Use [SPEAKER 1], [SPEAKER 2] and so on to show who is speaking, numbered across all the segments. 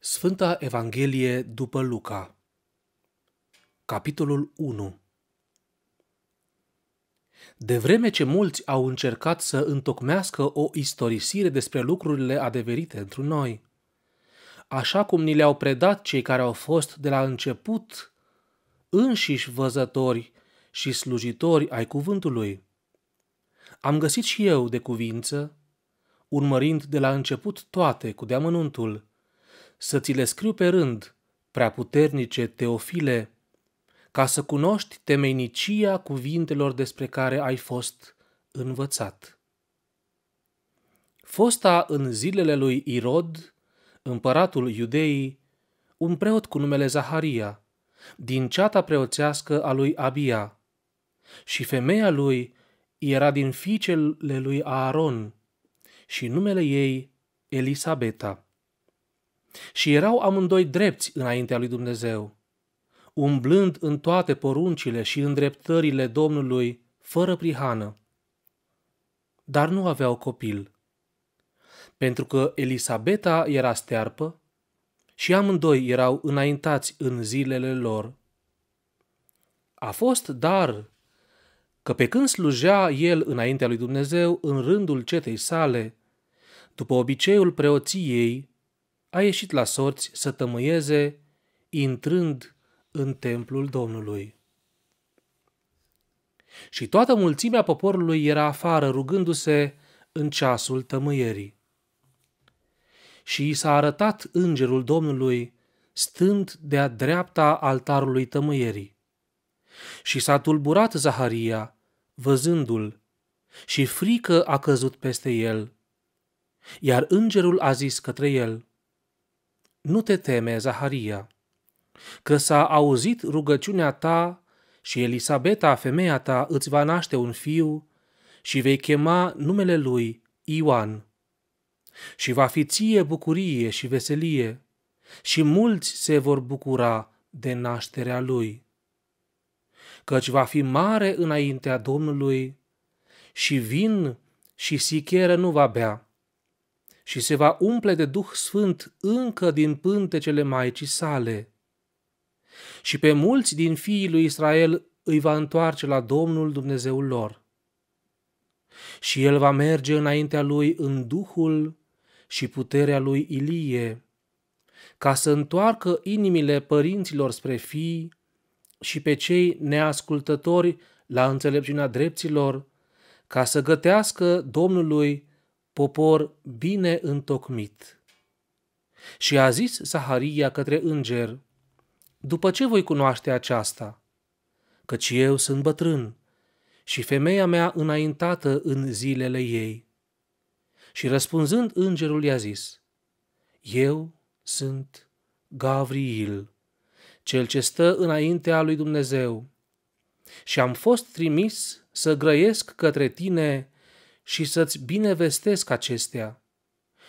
[SPEAKER 1] Sfânta Evanghelie după Luca Capitolul 1 De vreme ce mulți au încercat să întocmească o istorisire despre lucrurile adeverite într noi, așa cum ni le-au predat cei care au fost de la început înșiși văzători și slujitori ai cuvântului. Am găsit și eu de cuvință, urmărind de la început toate cu deamănuntul – să ți le scriu pe rând, prea puternice Teofile, ca să cunoști temeinicia cuvintelor despre care ai fost învățat. Fosta în zilele lui Irod, împăratul iudeii, un preot cu numele Zaharia, din ceata preoțească a lui Abia, și femeia lui era din fiicele lui Aaron și numele ei Elisabeta și erau amândoi drepți înaintea lui Dumnezeu, umblând în toate poruncile și îndreptările Domnului fără prihană. Dar nu aveau copil, pentru că Elisabeta era stearpă și amândoi erau înaintați în zilele lor. A fost dar că pe când slujea el înaintea lui Dumnezeu în rândul cetei sale, după obiceiul preoției, a ieșit la sorți să tămâieze, intrând în templul Domnului. Și toată mulțimea poporului era afară, rugându-se în ceasul tămâierii. Și i s-a arătat îngerul Domnului, stând de-a dreapta altarului tămâierii. Și s-a tulburat Zaharia, văzându-l, și frică a căzut peste el. Iar îngerul a zis către el, nu te teme, Zaharia, că s-a auzit rugăciunea ta și Elisabeta, femeia ta, îți va naște un fiu și vei chema numele lui Ioan. Și va fi ție bucurie și veselie și mulți se vor bucura de nașterea lui. Căci va fi mare înaintea Domnului și vin și sicheră nu va bea și se va umple de Duh Sfânt încă din pântecele Maicii sale. Și pe mulți din fiii lui Israel îi va întoarce la Domnul Dumnezeul lor. Și el va merge înaintea lui în Duhul și puterea lui Ilie, ca să întoarcă inimile părinților spre fii și pe cei neascultători la înțelepciunea dreptilor, ca să gătească Domnului popor bine întocmit. Și a zis Zaharia către înger, După ce voi cunoaște aceasta? Căci eu sunt bătrân și femeia mea înaintată în zilele ei. Și răspunzând îngerul i-a zis, Eu sunt Gavriil, cel ce stă înaintea lui Dumnezeu, și am fost trimis să grăiesc către tine și să-ți binevestesc acestea.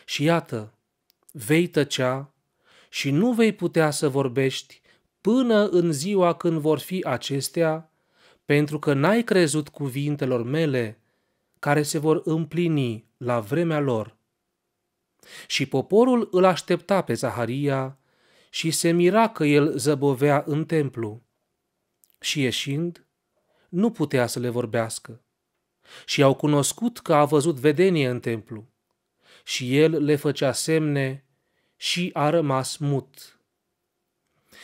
[SPEAKER 1] Și iată, vei tăcea și nu vei putea să vorbești până în ziua când vor fi acestea, pentru că n-ai crezut cuvintelor mele, care se vor împlini la vremea lor. Și poporul îl aștepta pe Zaharia și se mira că el zăbovea în templu. Și ieșind, nu putea să le vorbească și au cunoscut că a văzut vedenie în templu. Și el le făcea semne și a rămas mut.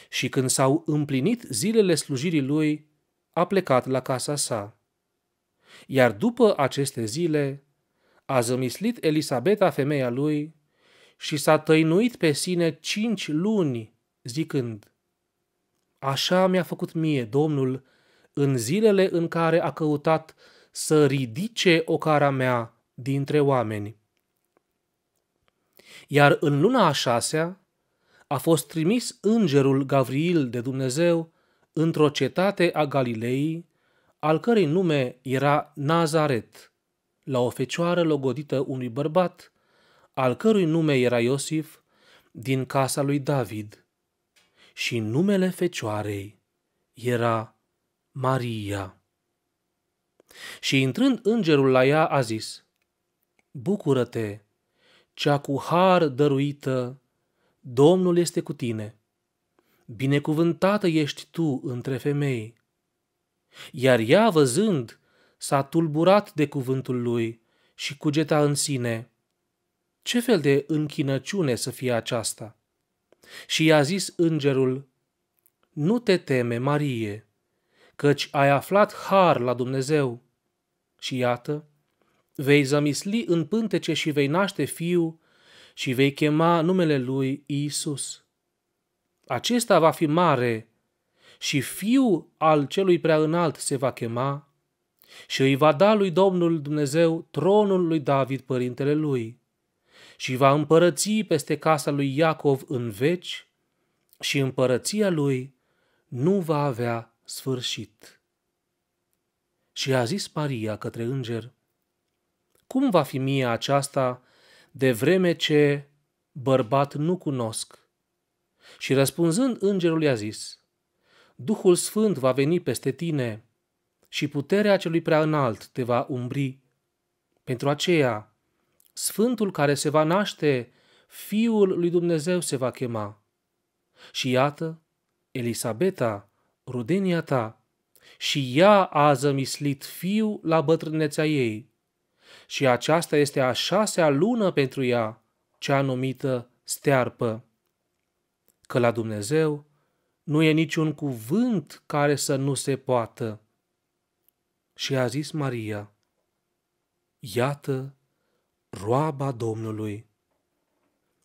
[SPEAKER 1] Și când s-au împlinit zilele slujirii lui, a plecat la casa sa. Iar după aceste zile, a zămislit Elisabeta femeia lui și s-a tăinuit pe sine cinci luni, zicând, Așa mi-a făcut mie Domnul în zilele în care a căutat să ridice ocara mea dintre oameni. Iar în luna a șasea a fost trimis îngerul Gavril de Dumnezeu într-o cetate a Galilei, al cărei nume era Nazaret, la o fecioară logodită unui bărbat, al cărui nume era Iosif, din casa lui David. Și numele fecioarei era Maria. Și intrând îngerul la ea, a zis, Bucură-te, cea cu har dăruită, Domnul este cu tine. Binecuvântată ești tu între femei. Iar ea, văzând, s-a tulburat de cuvântul lui și cugeta în sine. Ce fel de închinăciune să fie aceasta? Și i-a zis îngerul, Nu te teme, Marie, căci ai aflat har la Dumnezeu și iată, vei zămisli în pântece și vei naște fiu și vei chema numele lui Isus. Acesta va fi mare și fiu al celui prea înalt se va chema și îi va da lui Domnul Dumnezeu tronul lui David, părintele lui, și va împărăți peste casa lui Iacov în veci și împărăția lui nu va avea sfârșit. Și a zis Maria către înger, Cum va fi mie aceasta de vreme ce bărbat nu cunosc? Și răspunzând îngerul i-a zis, Duhul Sfânt va veni peste tine și puterea celui prea înalt te va umbri. Pentru aceea, Sfântul care se va naște, Fiul lui Dumnezeu se va chema. Și iată, Elisabeta, rudenia ta, și ea a zămislit fiu la bătrânețea ei. Și aceasta este a șasea lună pentru ea, cea numită stearpă. Că la Dumnezeu nu e niciun cuvânt care să nu se poată. Și a zis Maria, Iată roaba Domnului,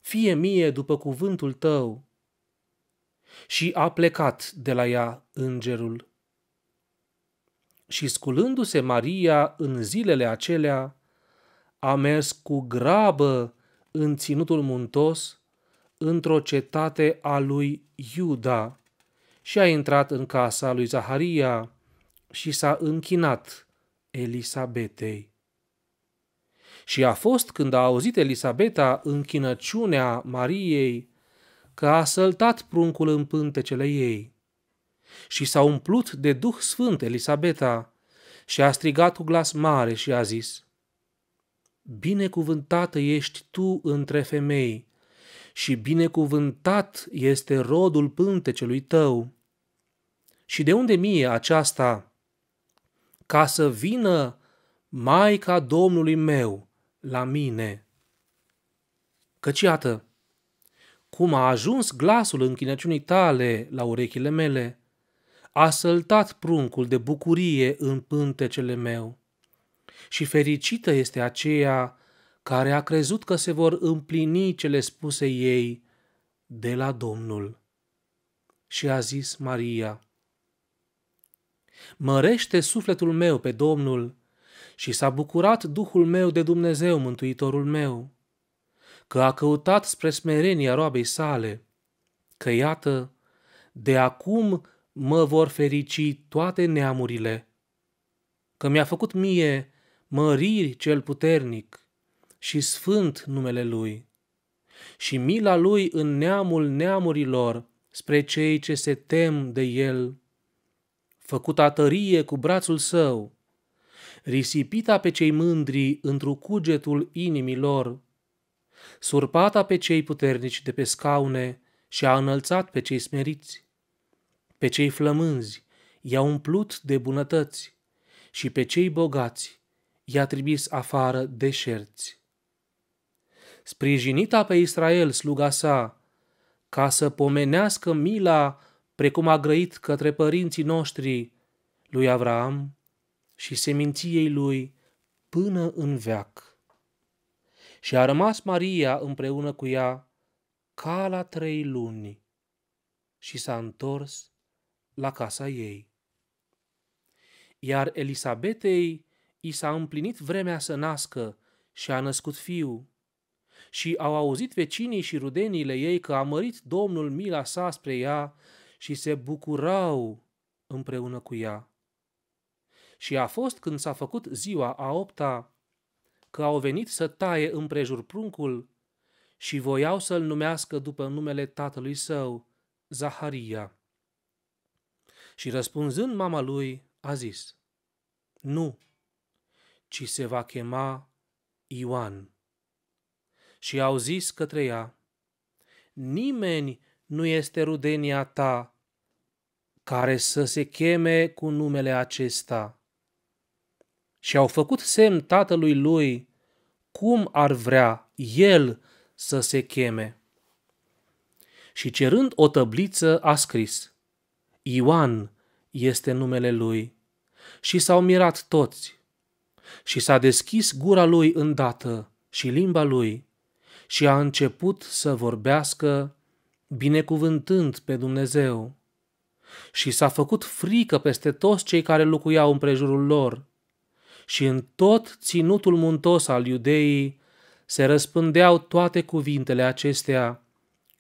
[SPEAKER 1] fie mie după cuvântul tău. Și a plecat de la ea îngerul și sculându-se Maria în zilele acelea, a mers cu grabă în ținutul muntos, într-o cetate a lui Iuda, și a intrat în casa lui Zaharia și s-a închinat Elisabetei. Și a fost când a auzit Elisabeta închinăciunea Mariei, că a săltat pruncul în pântecele ei și s-a umplut de Duh Sfânt Elisabeta și a strigat cu glas mare și a zis, Binecuvântată ești tu între femei și binecuvântat este rodul pântecelui tău. Și de unde mie aceasta? Ca să vină Maica Domnului meu la mine. Căci iată, cum a ajuns glasul închinăciunii tale la urechile mele, a săltat pruncul de bucurie în pântecele meu. Și fericită este aceea care a crezut că se vor împlini cele spuse ei de la Domnul. Și a zis Maria, Mărește sufletul meu pe Domnul și s-a bucurat Duhul meu de Dumnezeu, Mântuitorul meu, că a căutat spre smerenia roabei sale, că iată, de acum mă vor ferici toate neamurile, că mi-a făcut mie măriri cel puternic și sfânt numele Lui, și mila Lui în neamul neamurilor spre cei ce se tem de El, făcut tărie cu brațul Său, risipita pe cei mândri întru cugetul inimilor, surpata pe cei puternici de pe scaune și a înălțat pe cei smeriți pe cei flămânzi i-a umplut de bunătăți și pe cei bogați i-a trimis afară șerți. Sprijinita pe Israel sluga sa, ca să pomenească mila precum a grăit către părinții noștri, lui Avraam și seminției lui până în veac. Și a rămas Maria împreună cu ea ca la trei luni și s-a întors la casa ei. Iar Elisabetei i s-a împlinit vremea să nască și a născut fiu. Și au auzit vecinii și rudenile ei că a mărit Domnul mila sa spre ea și se bucurau împreună cu ea. Și a fost când s-a făcut ziua a opta, că au venit să taie împrejur pruncul și voiau să-l numească după numele tatălui său, Zaharia. Și răspunzând mama lui, a zis, Nu, ci se va chema Ioan. Și au zis către ea, Nimeni nu este rudenia ta care să se cheme cu numele acesta. Și au făcut semn tatălui lui cum ar vrea el să se cheme. Și cerând o tăbliță a scris, Ioan este numele lui. Și s-au mirat toți. Și s-a deschis gura lui îndată și limba lui și a început să vorbească binecuvântând pe Dumnezeu. Și s-a făcut frică peste toți cei care locuiau împrejurul lor. Și în tot ținutul muntos al iudeii se răspândeau toate cuvintele acestea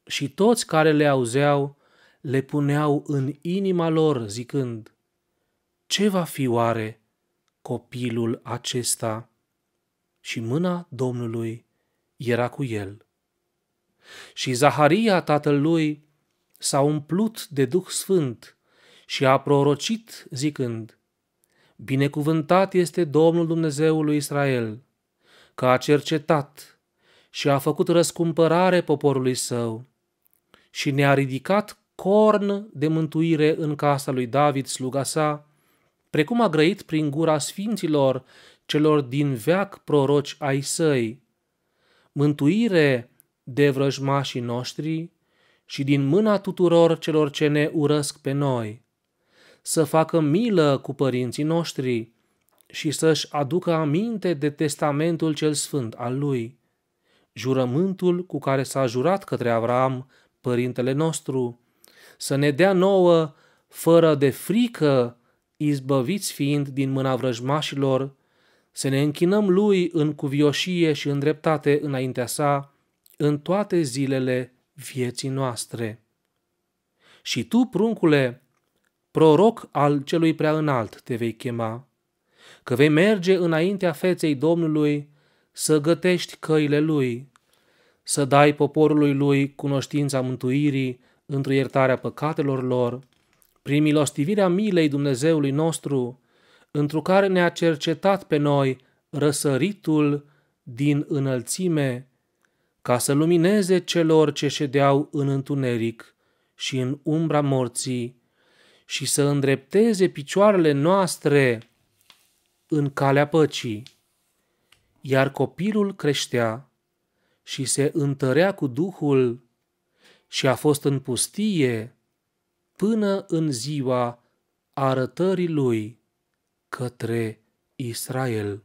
[SPEAKER 1] și toți care le auzeau le puneau în inima lor zicând, Ce va fi oare copilul acesta? Și mâna Domnului era cu el. Și Zaharia, tatăl lui, s-a umplut de Duh Sfânt și a prorocit zicând, Binecuvântat este Domnul Dumnezeul lui Israel, că a cercetat și a făcut răscumpărare poporului său și ne-a ridicat corn de mântuire în casa lui David, sluga sa, precum a grăit prin gura sfinților celor din veac proroci ai săi, mântuire de vrăjmașii noștri și din mâna tuturor celor ce ne urăsc pe noi, să facă milă cu părinții noștri și să-și aducă aminte de testamentul cel sfânt al lui, jurământul cu care s-a jurat către Avram, părintele nostru, să ne dea nouă, fără de frică, izbăviți fiind din mâna vrăjmașilor, să ne închinăm Lui în cuvioșie și în dreptate înaintea Sa în toate zilele vieții noastre. Și tu, pruncule, proroc al celui prea înalt te vei chema, că vei merge înaintea feței Domnului să gătești căile Lui, să dai poporului Lui cunoștința mântuirii într iertarea păcatelor lor, prin milostivirea milei Dumnezeului nostru, întru care ne-a cercetat pe noi răsăritul din înălțime, ca să lumineze celor ce ședeau în întuneric și în umbra morții și să îndrepteze picioarele noastre în calea păcii. Iar copilul creștea și se întărea cu Duhul și a fost în pustie până în ziua arătării lui către Israel.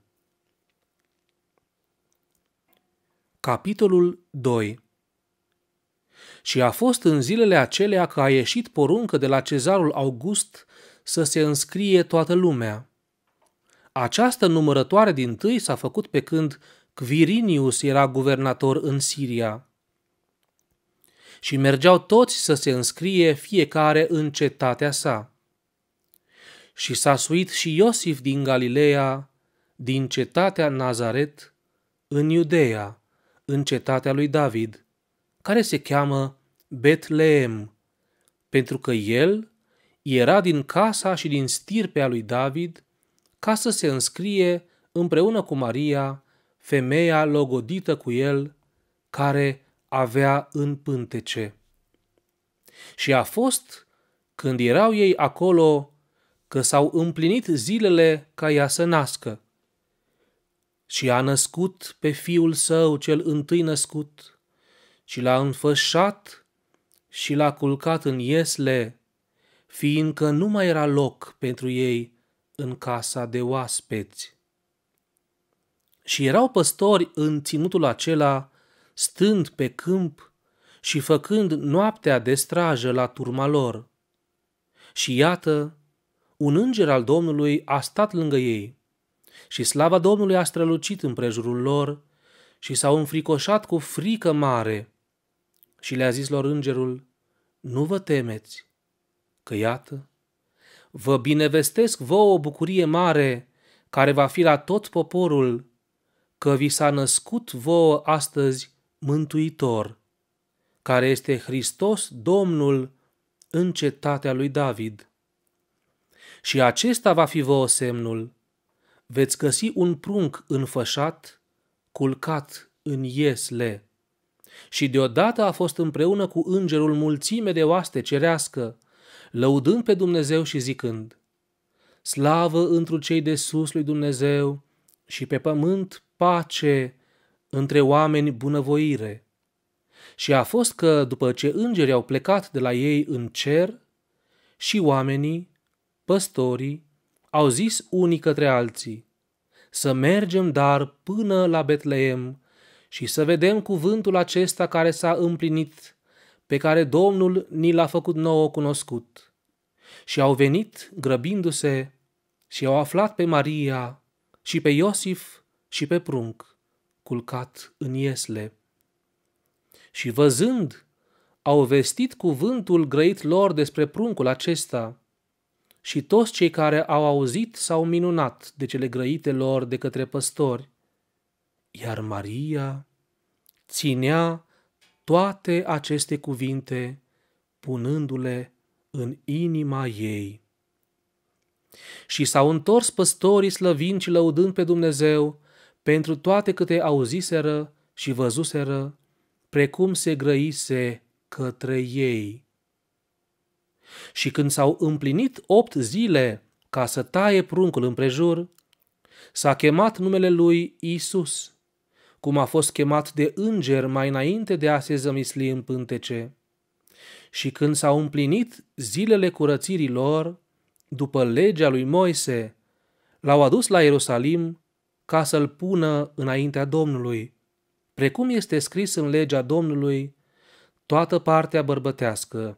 [SPEAKER 1] Capitolul 2 Și a fost în zilele acelea că a ieșit poruncă de la cezarul August să se înscrie toată lumea. Această numărătoare din tâi s-a făcut pe când Quirinius era guvernator în Siria și mergeau toți să se înscrie fiecare în cetatea sa. Și s-a suit și Iosif din Galileea, din cetatea Nazaret, în Iudeea, în cetatea lui David, care se cheamă Betleem, pentru că el era din casa și din stirpea lui David, ca să se înscrie împreună cu Maria, femeia logodită cu el, care avea în pântece. Și a fost când erau ei acolo că s-au împlinit zilele ca ea să nască. Și a născut pe fiul său cel întâi născut și l-a înfășat și l-a culcat în iesle, fiindcă nu mai era loc pentru ei în casa de oaspeți. Și erau păstori în ținutul acela stând pe câmp și făcând noaptea de strajă la turma lor. Și iată, un înger al Domnului a stat lângă ei și slava Domnului a strălucit împrejurul lor și s-au înfricoșat cu frică mare. Și le-a zis lor îngerul, nu vă temeți, că iată, vă binevestesc vouă o bucurie mare care va fi la tot poporul, că vi s-a născut vouă astăzi mântuitor, care este Hristos Domnul în cetatea lui David. Și acesta va fi vouă semnul. Veți găsi un prunc înfășat, culcat în iesle. Și deodată a fost împreună cu îngerul mulțime de oaste cerească, lăudând pe Dumnezeu și zicând, Slavă întru cei de sus lui Dumnezeu și pe pământ pace între oameni bunăvoire. Și a fost că, după ce îngerii au plecat de la ei în cer, și oamenii, păstorii, au zis unii către alții, să mergem dar până la Betleem și să vedem cuvântul acesta care s-a împlinit, pe care Domnul ni l-a făcut nouă cunoscut. Și au venit, grăbindu-se, și au aflat pe Maria și pe Iosif și pe prunc culcat în iesle. Și văzând, au vestit cuvântul grăit lor despre pruncul acesta și toți cei care au auzit s-au minunat de cele grăite lor de către păstori. Iar Maria ținea toate aceste cuvinte, punându-le în inima ei. Și s-au întors păstorii slăvind și lăudând pe Dumnezeu pentru toate câte auziseră și văzuseră, precum se grăise către ei. Și când s-au împlinit opt zile ca să taie pruncul împrejur, s-a chemat numele lui Isus, cum a fost chemat de înger mai înainte de a se zămisli în pântece. Și când s-au împlinit zilele curățirii lor, după legea lui Moise, l-au adus la Ierusalim ca să-l pună înaintea Domnului. Precum este scris în legea Domnului, toată partea bărbătească,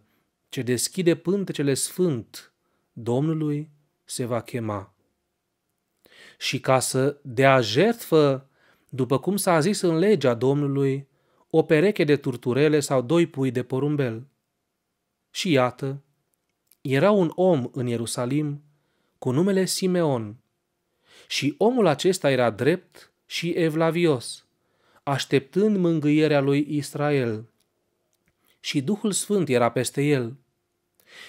[SPEAKER 1] ce deschide pântecele sfânt, Domnului se va chema. Și ca să dea jertfă, după cum s-a zis în legea Domnului, o pereche de turturele sau doi pui de porumbel. Și iată, era un om în Ierusalim cu numele Simeon – și omul acesta era drept și evlavios, așteptând mângâierea lui Israel. Și Duhul Sfânt era peste el.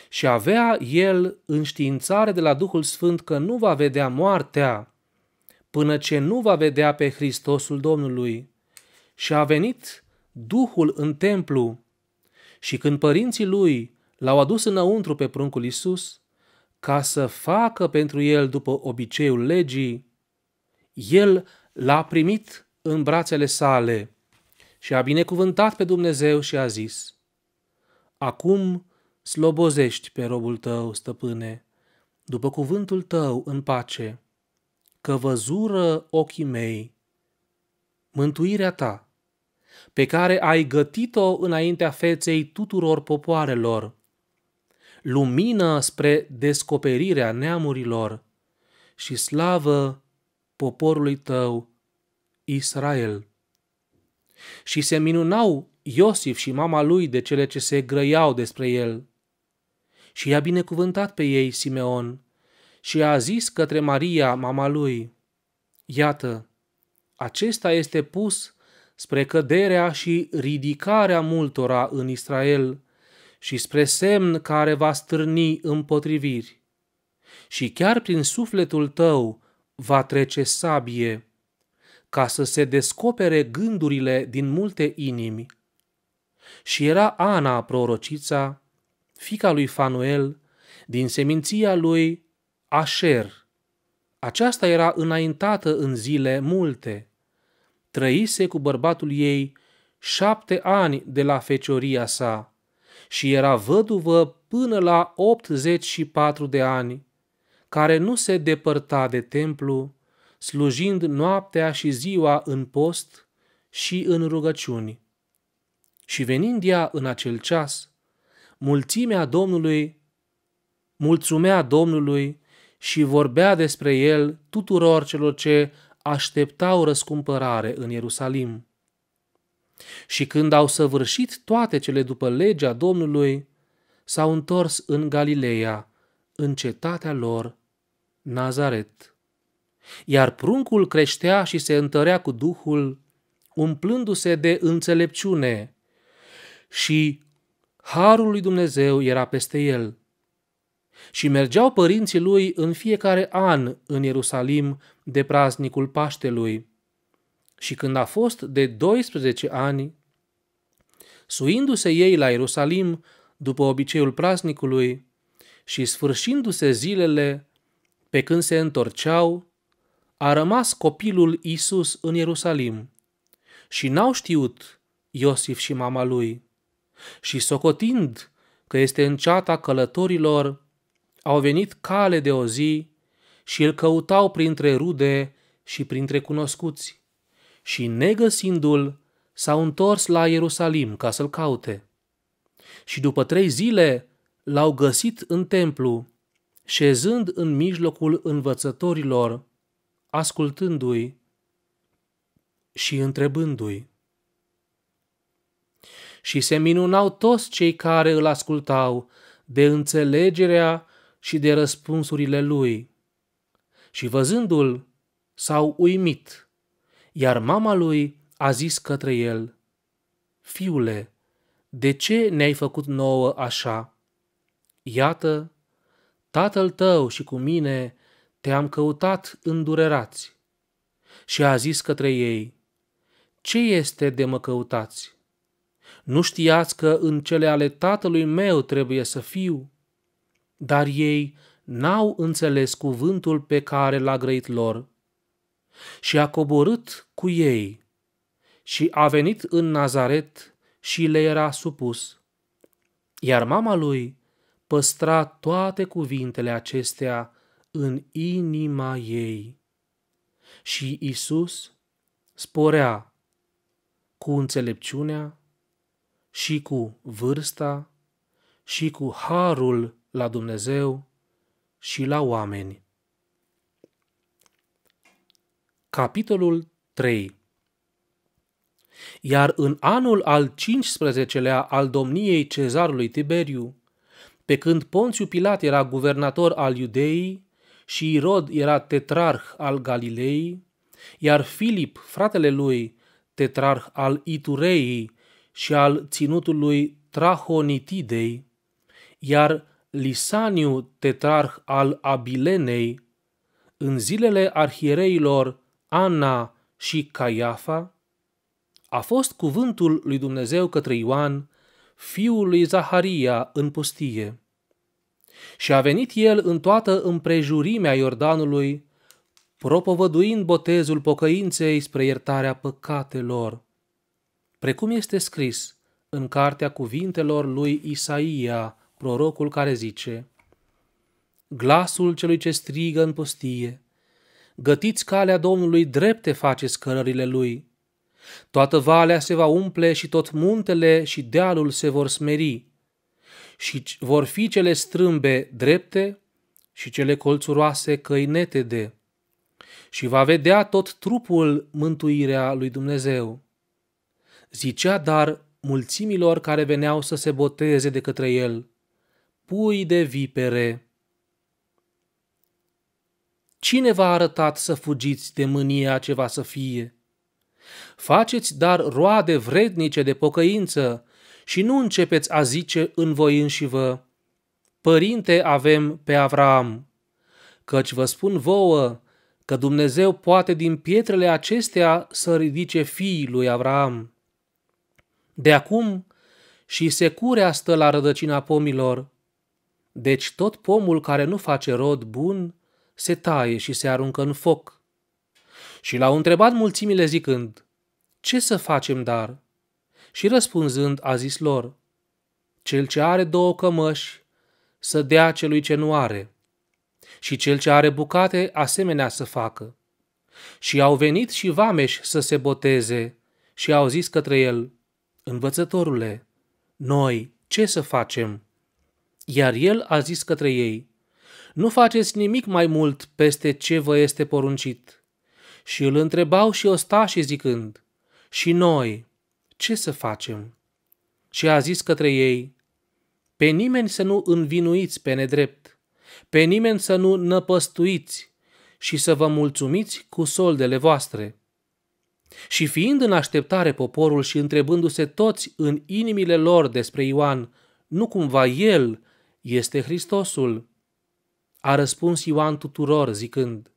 [SPEAKER 1] Și avea el înștiințare de la Duhul Sfânt că nu va vedea moartea până ce nu va vedea pe Hristosul Domnului. Și a venit Duhul în templu. Și când părinții lui l-au adus înăuntru pe pruncul Isus, ca să facă pentru el după obiceiul legii, el l-a primit în brațele sale și a binecuvântat pe Dumnezeu și a zis, Acum slobozești pe robul tău, stăpâne, după cuvântul tău în pace, că văzură ochii mei mântuirea ta, pe care ai gătit-o înaintea feței tuturor popoarelor, lumină spre descoperirea neamurilor și slavă poporului tău, Israel. Și se minunau Iosif și mama lui de cele ce se grăiau despre el. Și i-a binecuvântat pe ei Simeon și a zis către Maria, mama lui, Iată, acesta este pus spre căderea și ridicarea multora în Israel – și spre semn care va stârni împotriviri. Și chiar prin sufletul tău va trece sabie, ca să se descopere gândurile din multe inimi. Și era Ana, prorocița, fica lui Fanuel, din seminția lui Asher. Aceasta era înaintată în zile multe. Trăise cu bărbatul ei șapte ani de la fecioria sa și era văduvă până la 84 de ani, care nu se depărta de templu, slujind noaptea și ziua în post și în rugăciuni. Și venind ea în acel ceas, mulțimea Domnului mulțumea Domnului și vorbea despre el tuturor celor ce așteptau răscumpărare în Ierusalim. Și când au săvârșit toate cele după legea Domnului, s-au întors în Galileea, în cetatea lor, Nazaret. Iar pruncul creștea și se întărea cu Duhul, umplându-se de înțelepciune și harul lui Dumnezeu era peste el. Și mergeau părinții lui în fiecare an în Ierusalim de praznicul Paștelui, și când a fost de 12 ani, suindu-se ei la Ierusalim după obiceiul praznicului și sfârșindu-se zilele pe când se întorceau, a rămas copilul Isus în Ierusalim și n-au știut Iosif și mama lui. Și socotind că este în ceata călătorilor, au venit cale de o zi și îl căutau printre rude și printre cunoscuți și, negăsindu-l, s-au întors la Ierusalim ca să-l caute. Și după trei zile l-au găsit în templu, șezând în mijlocul învățătorilor, ascultându-i și întrebându-i. Și se minunau toți cei care îl ascultau de înțelegerea și de răspunsurile lui. Și văzându-l, s-au uimit iar mama lui a zis către el, Fiule, de ce ne-ai făcut nouă așa? Iată, tatăl tău și cu mine te-am căutat îndurerați. Și a zis către ei, ce este de mă căutați? Nu știați că în cele ale tatălui meu trebuie să fiu? Dar ei n-au înțeles cuvântul pe care l-a grăit lor și a coborât cu ei și a venit în Nazaret și le era supus. Iar mama lui păstra toate cuvintele acestea în inima ei. Și Isus sporea cu înțelepciunea și cu vârsta și cu harul la Dumnezeu și la oameni. Capitolul 3 Iar în anul al 15-lea al domniei cezarului Tiberiu, pe când Ponțiu Pilat era guvernator al Iudeii și Irod era tetrarh al Galilei, iar Filip, fratele lui, tetrarh al Itureii și al ținutului Trahonitidei, iar Lisaniu, tetrarh al Abilenei, în zilele arhiereilor Ana și Caiafa, a fost cuvântul lui Dumnezeu către Ioan, fiul lui Zaharia, în pustie. Și a venit el în toată împrejurimea Iordanului, propovăduind botezul pocăinței spre iertarea păcatelor, precum este scris în cartea cuvintelor lui Isaia, prorocul care zice, Glasul celui ce strigă în postie, Gătiți calea Domnului, drepte faceți cărările lui. Toată valea se va umple și tot muntele și dealul se vor smeri. Și vor fi cele strâmbe drepte și cele colțuroase căi netede. Și va vedea tot trupul mântuirea lui Dumnezeu. Zicea dar mulțimilor care veneau să se boteze de către el, pui de vipere, Cine v-a arătat să fugiți de mânia ce va să fie? Faceți dar roade vrednice de pocăință și nu începeți a zice în voi înși vă, Părinte avem pe Avram, căci vă spun vouă că Dumnezeu poate din pietrele acestea să ridice fiii lui Avram. De acum și securea stă la rădăcina pomilor, deci tot pomul care nu face rod bun se taie și se aruncă în foc. Și l-au întrebat mulțimile zicând, ce să facem dar? Și răspunzând a zis lor, cel ce are două cămăși să dea celui ce nu are și cel ce are bucate asemenea să facă. Și au venit și vameși să se boteze și au zis către el, Învățătorule, noi ce să facem? Iar el a zis către ei, nu faceți nimic mai mult peste ce vă este poruncit. Și îl întrebau și ostașii zicând, și noi, ce să facem? Și a zis către ei, pe nimeni să nu învinuiți pe nedrept, pe nimeni să nu năpăstuiți și să vă mulțumiți cu soldele voastre. Și fiind în așteptare poporul și întrebându-se toți în inimile lor despre Ioan, nu cumva el este Hristosul, a răspuns Ioan tuturor zicând,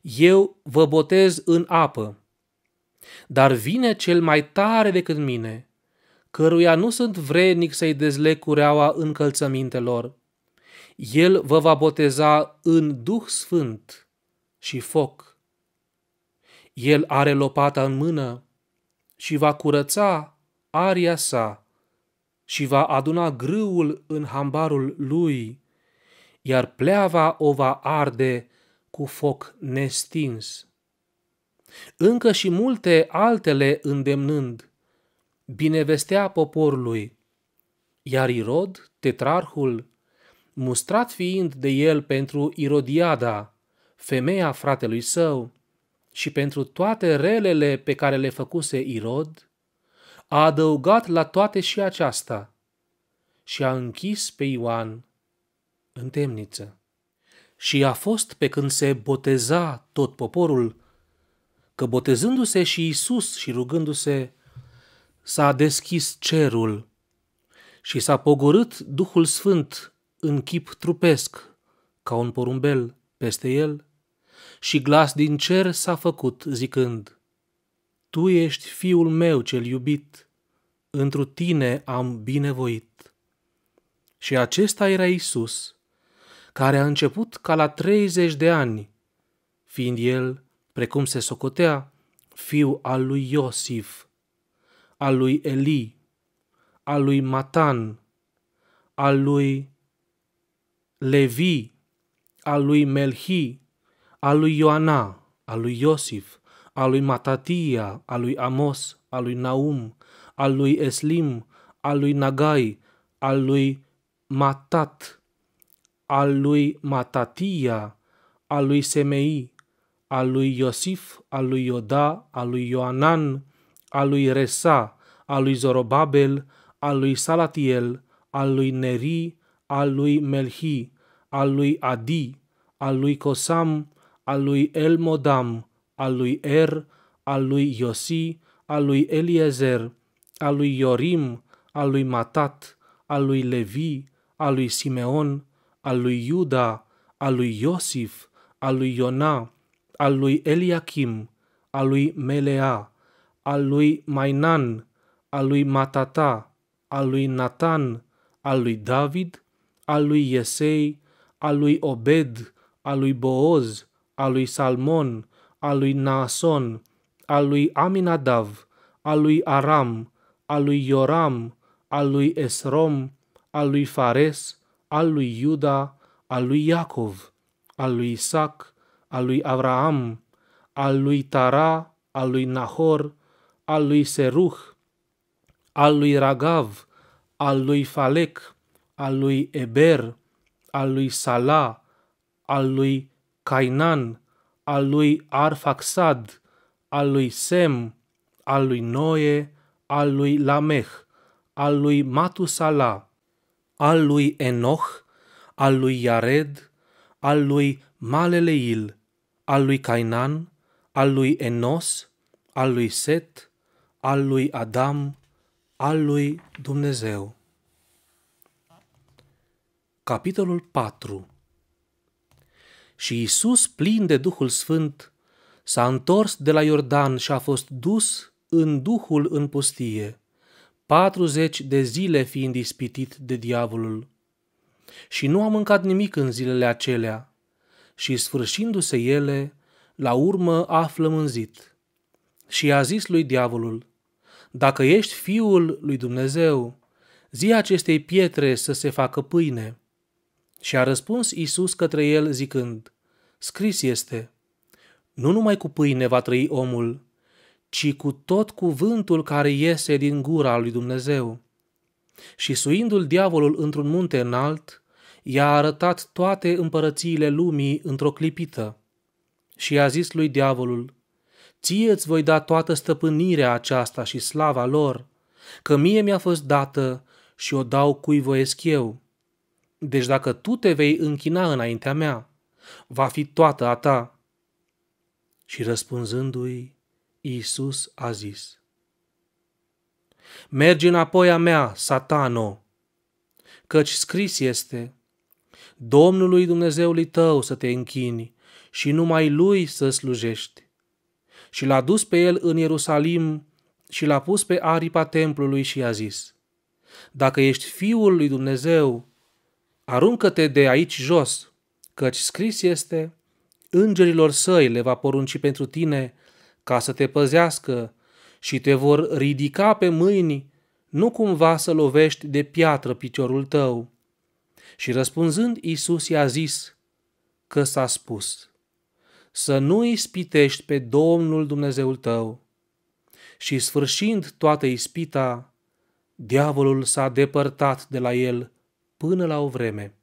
[SPEAKER 1] Eu vă botez în apă, dar vine cel mai tare decât mine, căruia nu sunt vrednic să-i dezleg cureaua încălțămintelor. El vă va boteza în Duh Sfânt și foc. El are lopata în mână și va curăța aria sa și va aduna grâul în hambarul lui iar pleava o va arde cu foc nestins. Încă și multe altele îndemnând, binevestea poporului, iar Irod, tetrarhul, mustrat fiind de el pentru Irodiada, femeia fratelui său, și pentru toate relele pe care le făcuse Irod, a adăugat la toate și aceasta și a închis pe Ioan în temniță. Și a fost pe când se boteza tot poporul, că botezându-se și Isus și rugându-se, s-a deschis cerul și s-a pogorât Duhul Sfânt în chip trupesc, ca un porumbel peste el, și glas din cer s-a făcut zicând, Tu ești fiul meu cel iubit, întru tine am binevoit. Și acesta era Isus, care a început ca la 30 de ani, fiind el, precum se socotea, fiu al lui Iosif, al lui Eli, al lui Matan, al lui Levi, al lui Melhi, al lui Ioana, al lui Iosif, al lui Matatia, al lui Amos, al lui Naum, al lui Eslim, al lui Nagai, al lui Matat, al lui Matatia, al lui Semei, al lui Iosif, al lui Ioda, al lui Ioanan, al lui Resa, al lui Zorobabel, al lui Salatiel, al lui Neri, al lui Melhi, al lui Adi, al lui Cosam, al lui Elmodam, al lui Er, al lui Iosi, al lui Eliezer, al lui Iorim, al lui Matat, al lui Levi, al lui Simeon, al lui Iuda, al lui Iosif, al lui Iona, al lui Eliachim, al lui Melea, al lui Mainan, al lui Matata, al lui Natan, al lui David, al lui Iesei, al lui Obed, al lui Booz, al lui Salmon, al lui Naason, al lui Aminadav, al lui Aram, al lui Ioram, al lui Esrom, al lui Fares, al lui Iuda, al lui Iacov, al lui Isaac, al lui Avraam, al lui Tara, al lui Nahor, al lui Seruh, al lui Ragav, al lui Falec, al lui Eber, al lui Sala, al lui Cainan, al lui Arfaxad, al lui Sem, al lui Noe, al lui Lameh, al lui Matusala, al lui Enoch, al lui Iared, al lui Maleleil, al lui Cainan, al lui Enos, al lui Set, al lui Adam, al lui Dumnezeu. Capitolul 4 Și Isus, plin de Duhul Sfânt, s-a întors de la Iordan și a fost dus în Duhul în pustie, 40 de zile fiind ispitit de diavolul. Și nu a mâncat nimic în zilele acelea, și sfârșindu-se ele, la urmă a flămânzit. Și a zis lui diavolul, Dacă ești fiul lui Dumnezeu, zi acestei pietre să se facă pâine. Și a răspuns Isus către el zicând, Scris este, nu numai cu pâine va trăi omul, ci cu tot cuvântul care iese din gura lui Dumnezeu. Și suindu-l diavolul într-un munte înalt, i-a arătat toate împărățiile lumii într-o clipită. Și i-a zis lui diavolul, Ție îți voi da toată stăpânirea aceasta și slava lor, că mie mi-a fost dată și o dau cui voiesc eu. Deci dacă tu te vei închina înaintea mea, va fi toată a ta. Și răspunzându-i, Iisus a zis, Mergi înapoi a mea, satano, căci scris este, Domnului Dumnezeului tău să te închini și numai lui să slujești. Și l-a dus pe el în Ierusalim și l-a pus pe aripa templului și i-a zis, Dacă ești fiul lui Dumnezeu, aruncă-te de aici jos, căci scris este, Îngerilor săi le va porunci pentru tine ca să te păzească și te vor ridica pe mâini, nu cumva să lovești de piatră piciorul tău. Și răspunzând, Isus i-a zis că s-a spus, să nu ispitești pe Domnul Dumnezeul tău. Și sfârșind toată ispita, diavolul s-a depărtat de la el până la o vreme.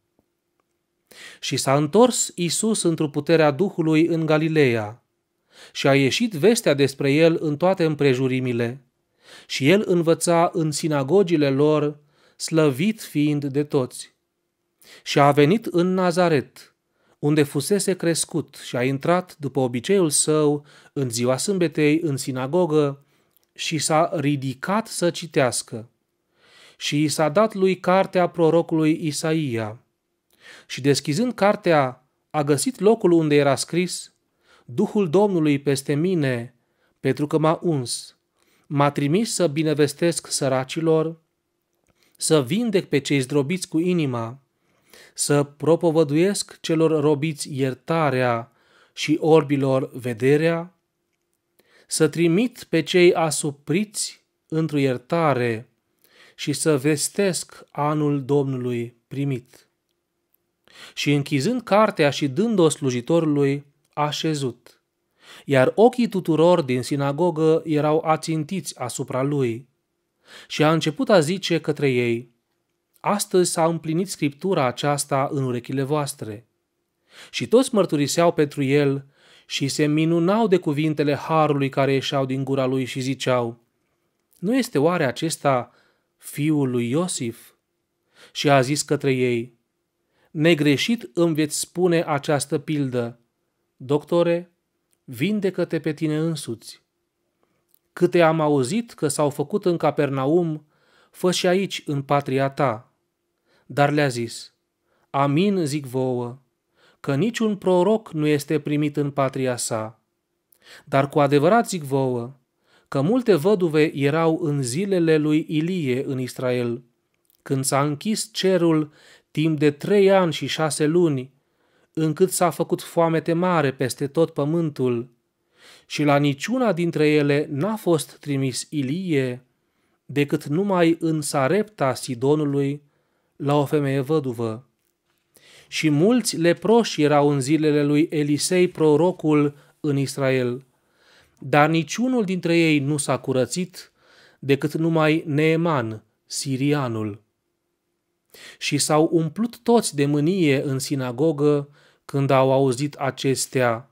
[SPEAKER 1] Și s-a întors Isus într-o puterea Duhului în Galileea, și a ieșit vestea despre el în toate împrejurimile. Și el învăța în sinagogile lor, slăvit fiind de toți. Și a venit în Nazaret, unde fusese crescut și a intrat după obiceiul său în ziua sâmbetei în sinagogă și s-a ridicat să citească. Și i s-a dat lui cartea prorocului Isaia. Și deschizând cartea, a găsit locul unde era scris – Duhul Domnului peste mine, pentru că m-a uns. M-a trimis să binevestesc săracilor, să vindec pe cei zdrobiți cu inima, să propovăduiesc celor robiți iertarea și orbilor vederea, să trimit pe cei asupriți într-o iertare și să vestesc anul Domnului primit. Și închizând cartea și dând-o slujitorului, așezut, iar ochii tuturor din sinagogă erau ațintiți asupra lui. Și a început a zice către ei, Astăzi s-a împlinit scriptura aceasta în urechile voastre. Și toți mărturiseau pentru el și se minunau de cuvintele harului care ieșeau din gura lui și ziceau, Nu este oare acesta fiul lui Iosif? Și a zis către ei, Negreșit îmi veți spune această pildă, Doctore, vindecă-te pe tine însuți. Câte am auzit că s-au făcut în Capernaum, fă și aici în patria ta. Dar le-a zis, Amin zic vouă, că niciun proroc nu este primit în patria sa. Dar cu adevărat zic vouă, că multe văduve erau în zilele lui Ilie în Israel, când s-a închis cerul timp de trei ani și șase luni încât s-a făcut foamete mare peste tot pământul și la niciuna dintre ele n-a fost trimis Ilie, decât numai în Sarepta Sidonului, la o femeie văduvă. Și mulți leproși erau în zilele lui Elisei prorocul în Israel, dar niciunul dintre ei nu s-a curățit, decât numai Neeman, sirianul. Și s-au umplut toți de mânie în sinagogă când au auzit acestea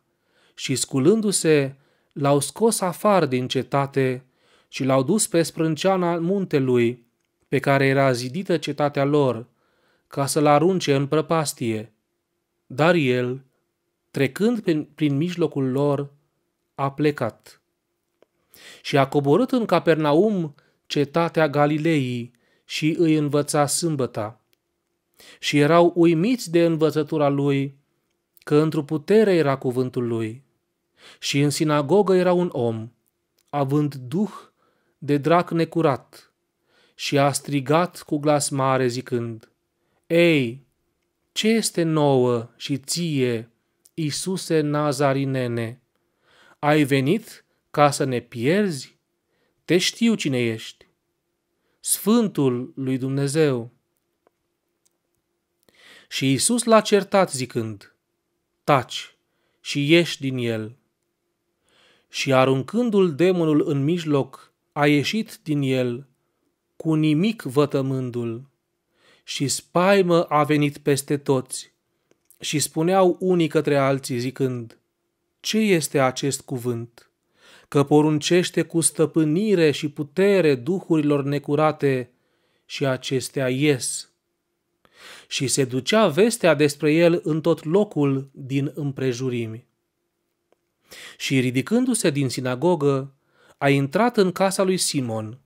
[SPEAKER 1] și sculându-se, l-au scos afară din cetate și l-au dus pe sprânceana muntelui, pe care era zidită cetatea lor, ca să-l arunce în prăpastie. Dar el, trecând prin, prin mijlocul lor, a plecat. Și a coborât în Capernaum cetatea Galilei și îi învăța sâmbăta. Și erau uimiți de învățătura lui, că într-o putere era cuvântul lui. Și în sinagogă era un om, având duh de drac necurat, și a strigat cu glas mare zicând, Ei, ce este nouă și ție, Iisuse Nazarinene? Ai venit ca să ne pierzi? Te știu cine ești. Sfântul lui Dumnezeu. Și Isus l-a certat zicând, taci și ieși din el. Și aruncându-l demonul în mijloc, a ieșit din el, cu nimic vătămându-l. Și spaimă a venit peste toți și spuneau unii către alții zicând, Ce este acest cuvânt? Că poruncește cu stăpânire și putere duhurilor necurate și acestea ies și se ducea vestea despre el în tot locul din împrejurimi. Și ridicându-se din sinagogă, a intrat în casa lui Simon,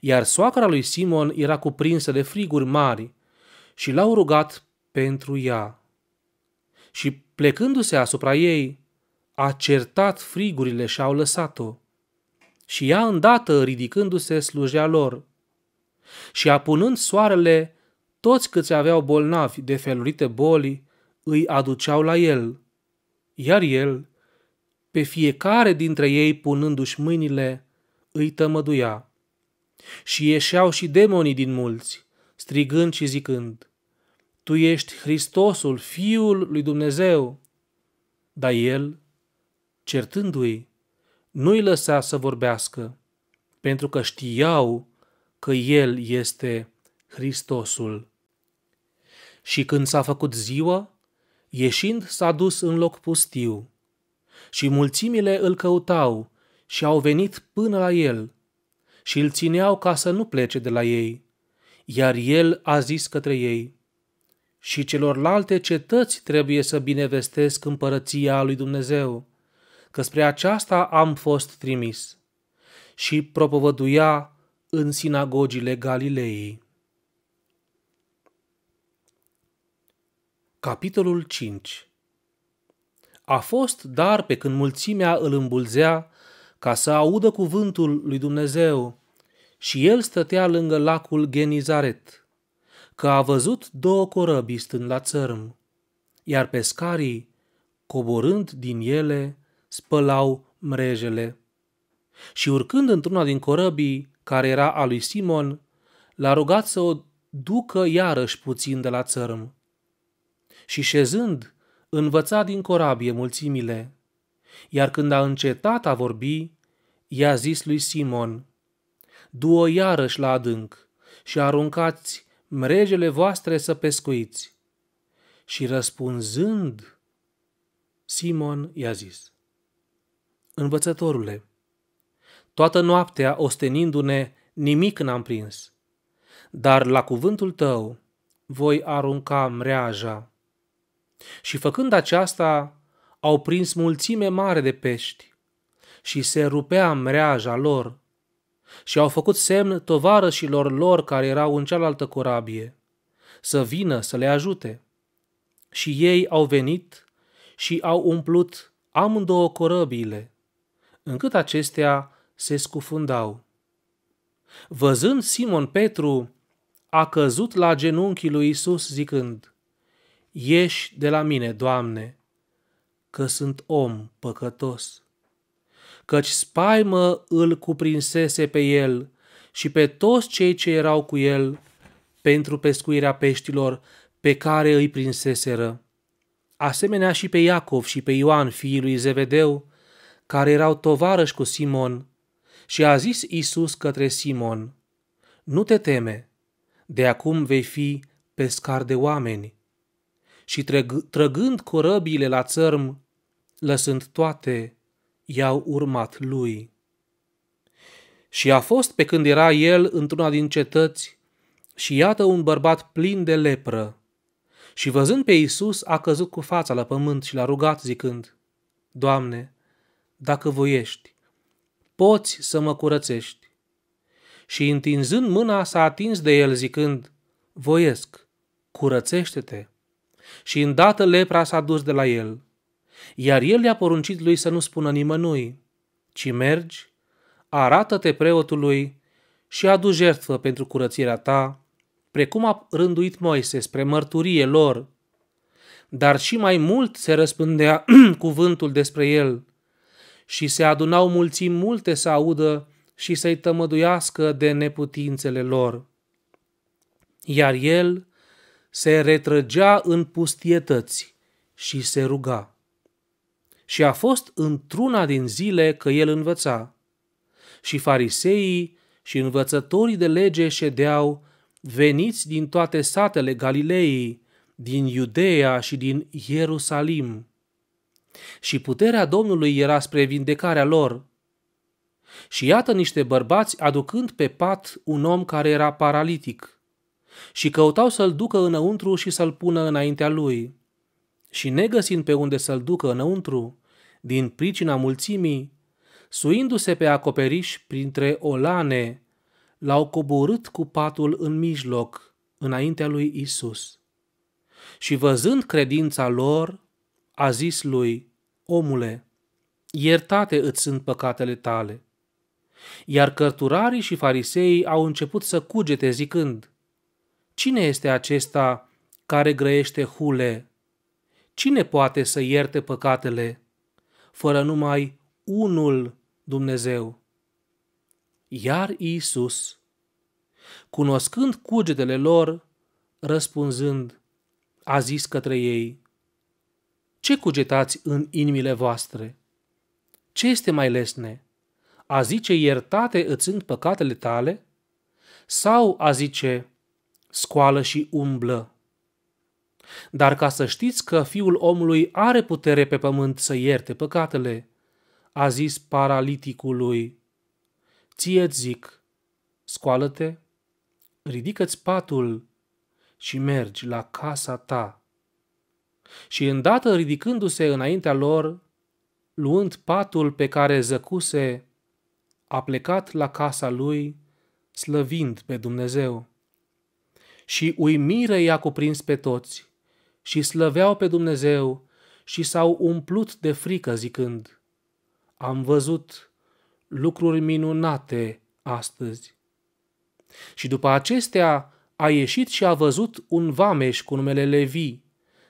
[SPEAKER 1] iar soacra lui Simon era cuprinsă de friguri mari și l-au rugat pentru ea. Și plecându-se asupra ei, a certat frigurile și au lăsat-o. Și ea îndată, ridicându-se, slujea lor. Și apunând soarele, toți câți aveau bolnavi de felurite boli îi aduceau la el, iar el, pe fiecare dintre ei punându-și mâinile, îi tămăduia. Și ieșeau și demonii din mulți, strigând și zicând, Tu ești Hristosul, Fiul lui Dumnezeu. Dar el, certându-i, nu-i lăsa să vorbească, pentru că știau că el este Hristosul. Și când s-a făcut ziua, ieșind s-a dus în loc pustiu. Și mulțimile îl căutau și au venit până la el și îl țineau ca să nu plece de la ei. Iar el a zis către ei, și celorlalte cetăți trebuie să binevestesc împărăția lui Dumnezeu, că spre aceasta am fost trimis. Și propovăduia în sinagogile Galilei. Capitolul 5 A fost dar pe când mulțimea îl îmbulzea ca să audă cuvântul lui Dumnezeu și el stătea lângă lacul Genizaret, că a văzut două corăbii stând la țărm, iar pescarii, coborând din ele, spălau mrejele. Și urcând într-una din corăbii, care era a lui Simon, l-a rugat să o ducă iarăși puțin de la țărm și șezând, învăța din corabie mulțimile. Iar când a încetat a vorbi, i-a zis lui Simon, Du-o iarăși la adânc și aruncați mrejele voastre să pescuiți. Și răspunzând, Simon i-a zis, Învățătorule, toată noaptea ostenindu-ne, nimic n-am prins, dar la cuvântul tău voi arunca mreaja. Și făcând aceasta, au prins mulțime mare de pești și se rupea mreaja lor și au făcut semn tovarășilor lor care erau în cealaltă corabie să vină să le ajute. Și ei au venit și au umplut amândouă corăbile, încât acestea se scufundau. Văzând Simon Petru, a căzut la genunchii lui Isus zicând, Ieși de la mine, Doamne, că sunt om păcătos. Căci spaimă îl cuprinsese pe el și pe toți cei ce erau cu el pentru pescuirea peștilor pe care îi prinseseră. Asemenea și pe Iacov și pe Ioan, fiii lui Zevedeu, care erau tovarăși cu Simon, și a zis Isus către Simon, Nu te teme, de acum vei fi pescar de oameni și trăg- trăgând corăbiile la țărm, lăsând toate, i-au urmat lui. Și a fost pe când era el într-una din cetăți și iată un bărbat plin de lepră. Și văzând pe Iisus, a căzut cu fața la pământ și l-a rugat zicând, Doamne, dacă voiești, poți să mă curățești. Și întinzând mâna, s-a atins de el zicând, Voiesc, curățește-te și îndată lepra s-a dus de la el. Iar el i-a poruncit lui să nu spună nimănui, ci mergi, arată-te preotului și adu jertfă pentru curățirea ta, precum a rânduit Moise spre mărturie lor. Dar și mai mult se răspândea cuvântul despre el și se adunau mulțimi multe să audă și să-i tămăduiască de neputințele lor. Iar el se retrăgea în pustietăți și se ruga. Și a fost într-una din zile că el învăța. Și fariseii și învățătorii de lege ședeau, veniți din toate satele Galilei, din Iudeea și din Ierusalim. Și puterea Domnului era spre vindecarea lor. Și iată niște bărbați aducând pe pat un om care era paralitic – și căutau să-l ducă înăuntru și să-l pună înaintea lui. Și negăsind pe unde să-l ducă înăuntru, din pricina mulțimii, suindu-se pe acoperiș printre olane, l-au coborât cu patul în mijloc, înaintea lui Isus. Și văzând credința lor, a zis lui, omule, iertate îți sunt păcatele tale. Iar cărturarii și fariseii au început să cugete zicând, Cine este acesta care grăiește hule? Cine poate să ierte păcatele fără numai unul Dumnezeu? Iar Iisus, cunoscând cugetele lor, răspunzând, a zis către ei, Ce cugetați în inimile voastre? Ce este mai lesne? A zice iertate îți sunt păcatele tale? Sau a zice, scoală și umblă. Dar ca să știți că fiul omului are putere pe pământ să ierte păcatele, a zis paraliticului, ție zic, scoală-te, ridică-ți patul și mergi la casa ta. Și îndată ridicându-se înaintea lor, luând patul pe care zăcuse, a plecat la casa lui, slăvind pe Dumnezeu și uimire i-a cuprins pe toți și slăveau pe Dumnezeu și s-au umplut de frică zicând, Am văzut lucruri minunate astăzi. Și după acestea a ieșit și a văzut un vameș cu numele Levi,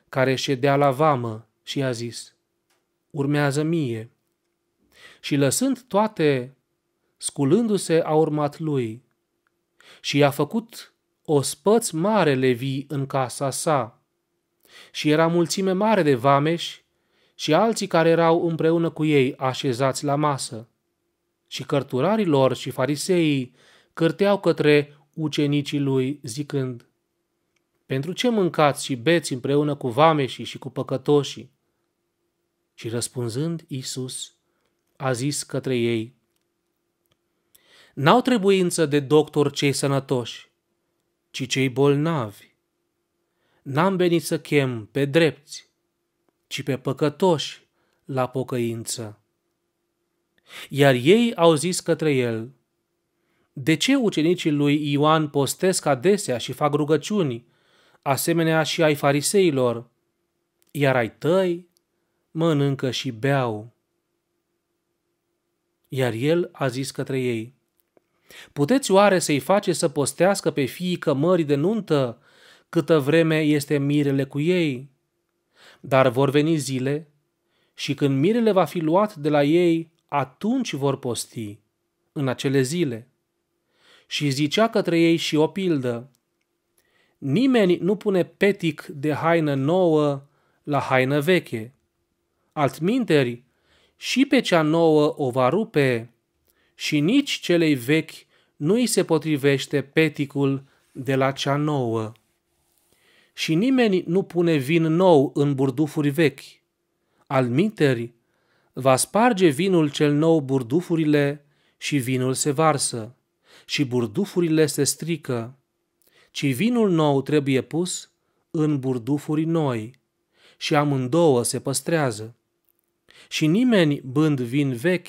[SPEAKER 1] care ședea la vamă și a zis, Urmează mie. Și lăsând toate, sculându-se, a urmat lui și i-a făcut ospăț mare le vii în casa sa. Și era mulțime mare de vameși și alții care erau împreună cu ei așezați la masă. Și cărturarii lor și fariseii cârteau către ucenicii lui zicând, Pentru ce mâncați și beți împreună cu vameșii și cu păcătoșii? Și răspunzând Isus, a zis către ei, N-au trebuință de doctor cei sănătoși, ci cei bolnavi. N-am venit să chem pe drepți, ci pe păcătoși la pocăință. Iar ei au zis către el, De ce ucenicii lui Ioan postesc adesea și fac rugăciuni, asemenea și ai fariseilor, iar ai tăi mănâncă și beau? Iar el a zis către ei, Puteți oare să-i face să postească pe fiii cămării de nuntă câtă vreme este mirele cu ei? Dar vor veni zile și când mirele va fi luat de la ei, atunci vor posti, în acele zile. Și zicea către ei și o pildă. Nimeni nu pune petic de haină nouă la haină veche. Altminteri, și pe cea nouă o va rupe și nici celei vechi nu îi se potrivește peticul de la cea nouă. Și nimeni nu pune vin nou în burdufuri vechi. Al miteri va sparge vinul cel nou burdufurile și vinul se varsă și burdufurile se strică, ci vinul nou trebuie pus în burdufuri noi și amândouă se păstrează. Și nimeni bând vin vechi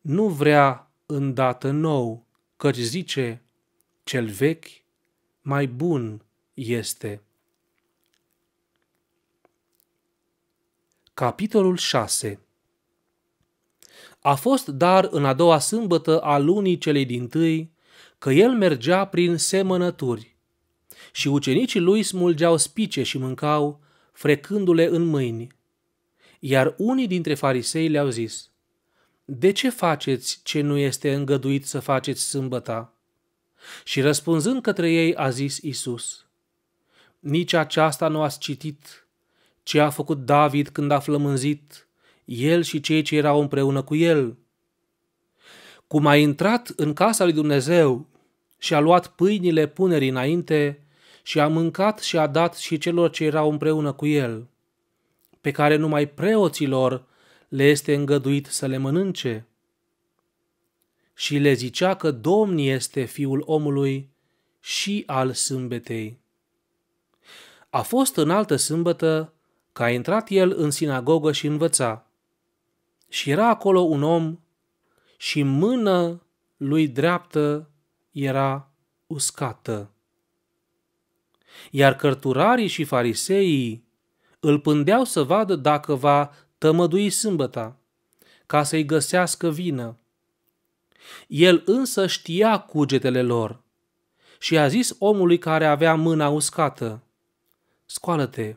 [SPEAKER 1] nu vrea îndată nou, căci zice, cel vechi mai bun este. Capitolul 6 A fost dar în a doua sâmbătă a lunii celei din tâi că el mergea prin semănături și ucenicii lui smulgeau spice și mâncau, frecându-le în mâini. Iar unii dintre farisei le-au zis, de ce faceți ce nu este îngăduit să faceți sâmbăta? Și răspunzând către ei a zis Isus, Nici aceasta nu ați citit, ce a făcut David când a flămânzit, el și cei ce erau împreună cu el. Cum a intrat în casa lui Dumnezeu și a luat pâinile punerii înainte și a mâncat și a dat și celor ce erau împreună cu el, pe care numai preoților le este îngăduit să le mănânce? Și le zicea că Domn este fiul omului și al sâmbetei. A fost în altă sâmbătă că a intrat el în sinagogă și învăța. Și era acolo un om și mână lui dreaptă era uscată. Iar cărturarii și fariseii îl pândeau să vadă dacă va tămădui sâmbăta, ca să-i găsească vină. El însă știa cugetele lor și a zis omului care avea mâna uscată, Scoală-te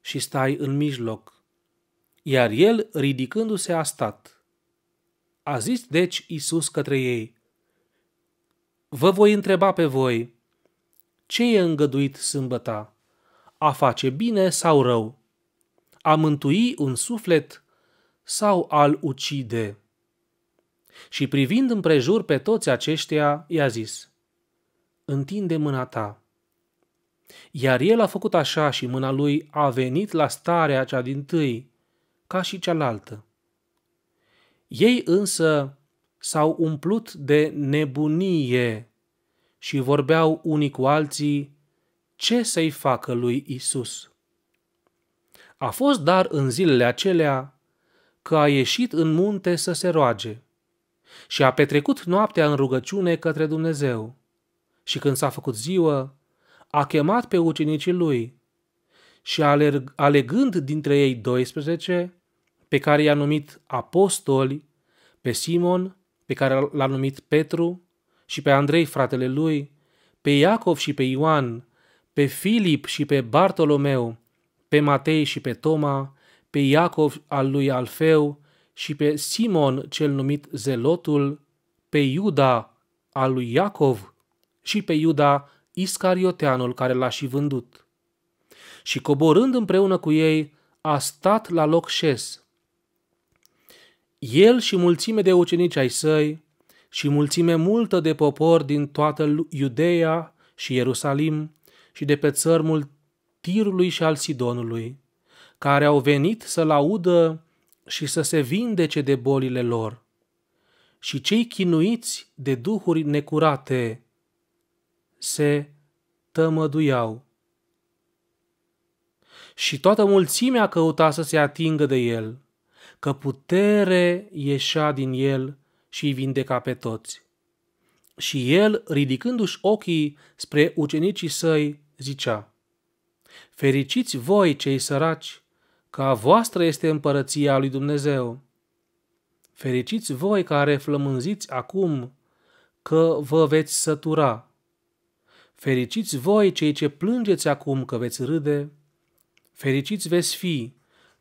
[SPEAKER 1] și stai în mijloc. Iar el, ridicându-se, a stat. A zis deci Isus către ei, Vă voi întreba pe voi, ce e îngăduit sâmbăta? A face bine sau rău? a mântui un suflet sau a-l ucide. Și privind împrejur pe toți aceștia, i-a zis, Întinde mâna ta. Iar el a făcut așa și mâna lui a venit la starea cea din tâi, ca și cealaltă. Ei însă s-au umplut de nebunie și vorbeau unii cu alții ce să-i facă lui Isus. A fost dar în zilele acelea că a ieșit în munte să se roage și a petrecut noaptea în rugăciune către Dumnezeu. Și când s-a făcut ziua, a chemat pe ucenicii lui și alerg, alegând dintre ei 12, pe care i-a numit apostoli, pe Simon, pe care l-a numit Petru, și pe Andrei fratele lui, pe Iacov și pe Ioan, pe Filip și pe Bartolomeu, pe Matei și pe Toma, pe Iacov al lui Alfeu și pe Simon cel numit Zelotul, pe Iuda al lui Iacov și pe Iuda Iscarioteanul care l-a și vândut. Și coborând împreună cu ei, a stat la loc șes. El și mulțime de ucenici ai săi și mulțime multă de popor din toată Iudeea și Ierusalim și de pe țărmul Tirului și al Sidonului, care au venit să laudă și să se vindece de bolile lor, și cei chinuiți de duhuri necurate se tămăduiau. Și toată mulțimea căuta să se atingă de el, că putere ieșea din el și îi vindeca pe toți. Și el, ridicându-și ochii spre ucenicii săi, zicea, Fericiți voi cei săraci, că a voastră este împărăția lui Dumnezeu. Fericiți voi care flămânziți acum, că vă veți sătura. Fericiți voi cei ce plângeți acum că veți râde. Fericiți veți fi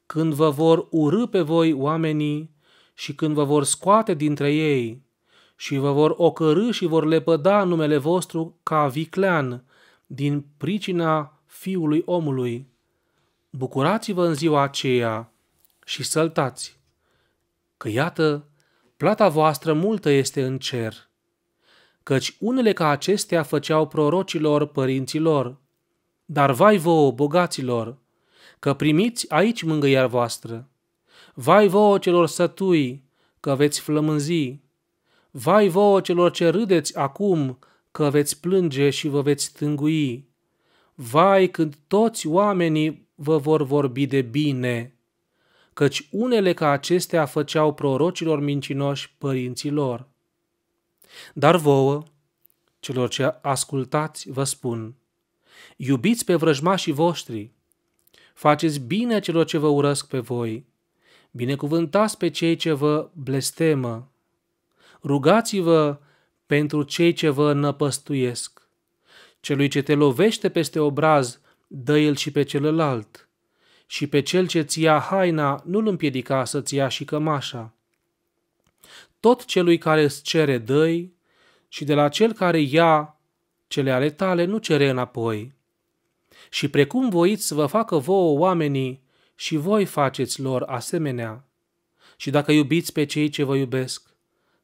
[SPEAKER 1] când vă vor urâ pe voi oamenii și când vă vor scoate dintre ei și vă vor ocărâ și vor lepăda numele vostru ca viclean din pricina fiului omului. Bucurați-vă în ziua aceea și săltați, că iată, plata voastră multă este în cer. Căci unele ca acestea făceau prorocilor părinților, dar vai vouă, bogaților, că primiți aici mângâia voastră. Vai vouă celor sătui, că veți flămânzi. Vai vouă celor ce râdeți acum, că veți plânge și vă veți tângui. Vai când toți oamenii vă vor vorbi de bine, căci unele ca acestea făceau prorocilor mincinoși părinților. Dar vouă, celor ce ascultați, vă spun, iubiți pe vrăjmașii voștri, faceți bine celor ce vă urăsc pe voi, binecuvântați pe cei ce vă blestemă, rugați-vă pentru cei ce vă năpăstuiesc Celui ce te lovește peste obraz, dă el și pe celălalt. Și pe cel ce ți ia haina, nu-l împiedica să-ți ia și cămașa. Tot celui care îți cere dăi și de la cel care ia cele ale tale nu cere înapoi. Și precum voiți să vă facă vouă oamenii, și voi faceți lor asemenea. Și dacă iubiți pe cei ce vă iubesc,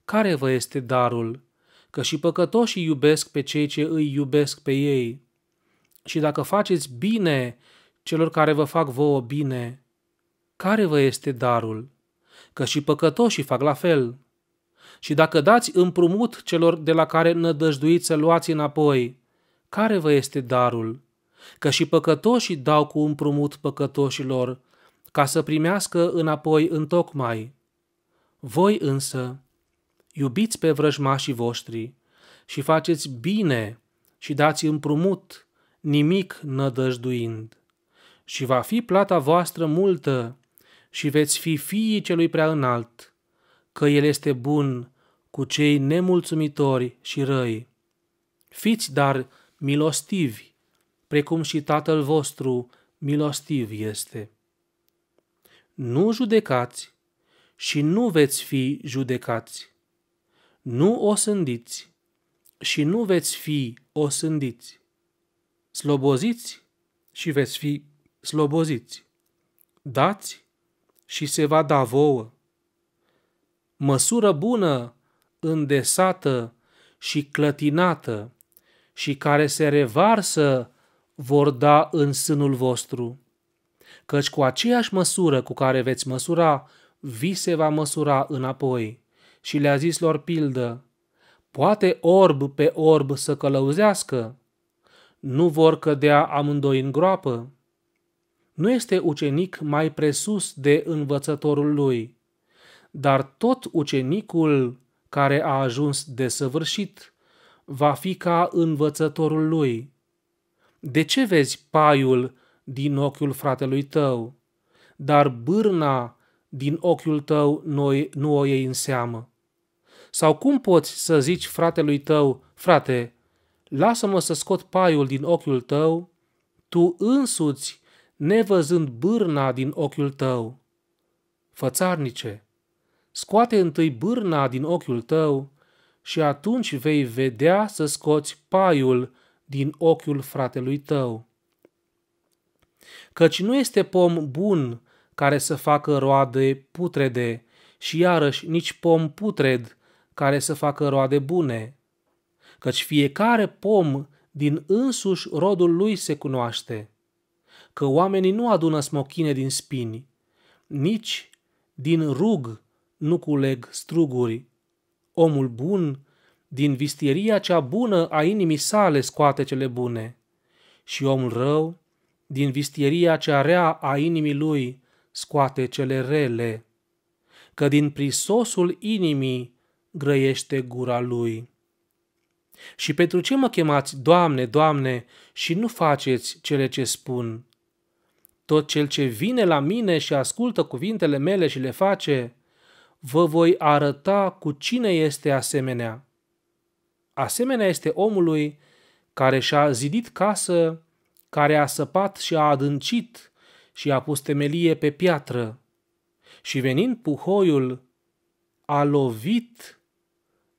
[SPEAKER 1] care vă este darul că și păcătoșii iubesc pe cei ce îi iubesc pe ei. Și dacă faceți bine celor care vă fac vouă bine, care vă este darul? Că și păcătoșii fac la fel. Și dacă dați împrumut celor de la care nădăjduiți să luați înapoi, care vă este darul? Că și păcătoșii dau cu împrumut păcătoșilor, ca să primească înapoi întocmai. Voi însă, iubiți pe vrăjmașii voștri și faceți bine și dați împrumut, nimic nădăjduind. Și va fi plata voastră multă și veți fi fiii celui prea înalt, că el este bun cu cei nemulțumitori și răi. Fiți, dar, milostivi, precum și Tatăl vostru milostiv este. Nu judecați și nu veți fi judecați, nu osândiți și nu veți fi osândiți. Sloboziți și veți fi sloboziți. Dați și se va da vouă. Măsură bună, îndesată și clătinată și care se revarsă vor da în sânul vostru. Căci cu aceeași măsură cu care veți măsura, vi se va măsura înapoi și le-a zis lor pildă, Poate orb pe orb să călăuzească? Nu vor cădea amândoi în groapă? Nu este ucenic mai presus de învățătorul lui, dar tot ucenicul care a ajuns desăvârșit va fi ca învățătorul lui. De ce vezi paiul din ochiul fratelui tău, dar bârna din ochiul tău noi nu o iei în seamă? Sau cum poți să zici fratelui tău, frate, lasă-mă să scot paiul din ochiul tău, tu însuți nevăzând bârna din ochiul tău? Fățarnice, scoate întâi bârna din ochiul tău și atunci vei vedea să scoți paiul din ochiul fratelui tău. Căci nu este pom bun care să facă roade putrede și iarăși nici pom putred care să facă roade bune, căci fiecare pom din însuși rodul lui se cunoaște, că oamenii nu adună smochine din spini, nici din rug nu culeg struguri. Omul bun, din vistieria cea bună a inimii sale scoate cele bune, și omul rău, din vistieria cea rea a inimii lui scoate cele rele, că din prisosul inimii grăiește gura lui. Și pentru ce mă chemați, Doamne, Doamne, și nu faceți cele ce spun? Tot cel ce vine la mine și ascultă cuvintele mele și le face, vă voi arăta cu cine este asemenea. Asemenea este omului care și-a zidit casă, care a săpat și a adâncit și a pus temelie pe piatră. Și venind puhoiul, a lovit